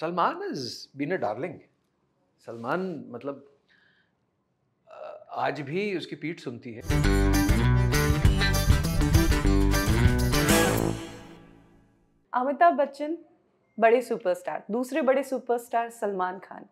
Salman is been a darling Salman मतलब आज भी उसकी पीठ सुनती है अमिताभ बच्चन बड़े सुपरस्टार दूसरे बड़े सुपरस्टार सलमान खान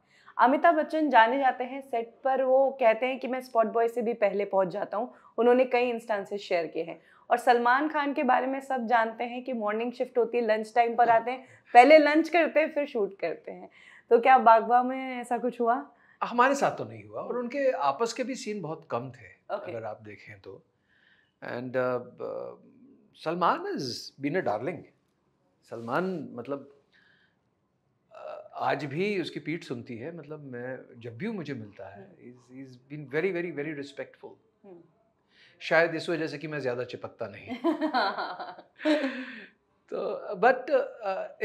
अमिताभ बच्चन जाने जाते हैं सेट पर वो कहते हैं कि मैं स्पॉट बॉय से भी पहले पहुंच जाता हूं उन्होंने कई इंस्टांसेस शेयर किए हैं और सलमान खान के बारे में सब जानते हैं कि मॉर्निंग शिफ्ट होती है लंच टाइम पर आते हैं पहले लंच करते हैं फिर शूट करते हैं तो क्या बागवा में ऐसा कुछ हुआ हमारे साथ तो नहीं हुआ और उनके आपस के भी सीन बहुत कम थे okay. अगर आप देखें तो and uh, uh, Salman is been a darling Salman मतलब uh, आज भी उसकी पीठ सुनती है मतलब मैं जब भी मुझे मिलता है is been very very very respectful शायद इस वजह से कि मैं ज़्यादा चिपकता नहीं तो बट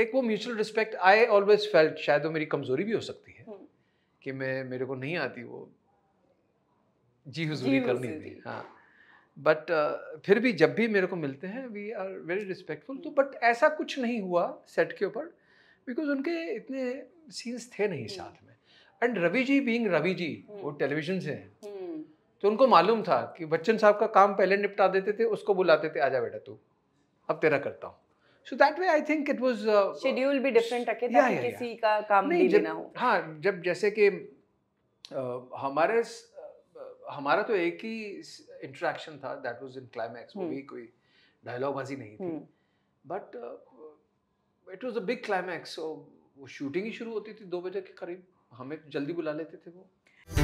एक वो mutual respect I always felt शायद वो मेरी कमज़ोरी भी हो सकती है हम्म। कि मैं मेरे को नहीं आती वो जी हुजूरी करनी थी हाँ बट uh, फिर भी जब भी मेरे को मिलते हैं वी आर वेरी रिस्पेक्टफुल तो बट ऐसा कुछ नहीं हुआ सेट के ऊपर बिकॉज उनके इतने सीन्स थे नहीं साथ में एंड रवि जी बींग रवि जी वो टेलीविजन हम्म। से हैं हम्म। तो उनको मालूम था कि बच्चन साहब का काम पहले निपटा देते थे उसको बुलाते थे आजा बेटा तू अब तेरा करता हूँ so that way I think it was schedule भी डिफरेंट रखे ताकि किसी का काम नहीं, नहीं लेना हो हाँ जब जैसे कि uh, हमारे uh, हमारा तो एक ही इंटरेक्शन था दैट वाज इन क्लाइमैक्स वो हम्म। भी कोई बाजी नहीं थी but it was a big climax so वो शूटिंग ही शुरू होती थी दो बजे के करीब हमें जल्दी बुला लेते थे वो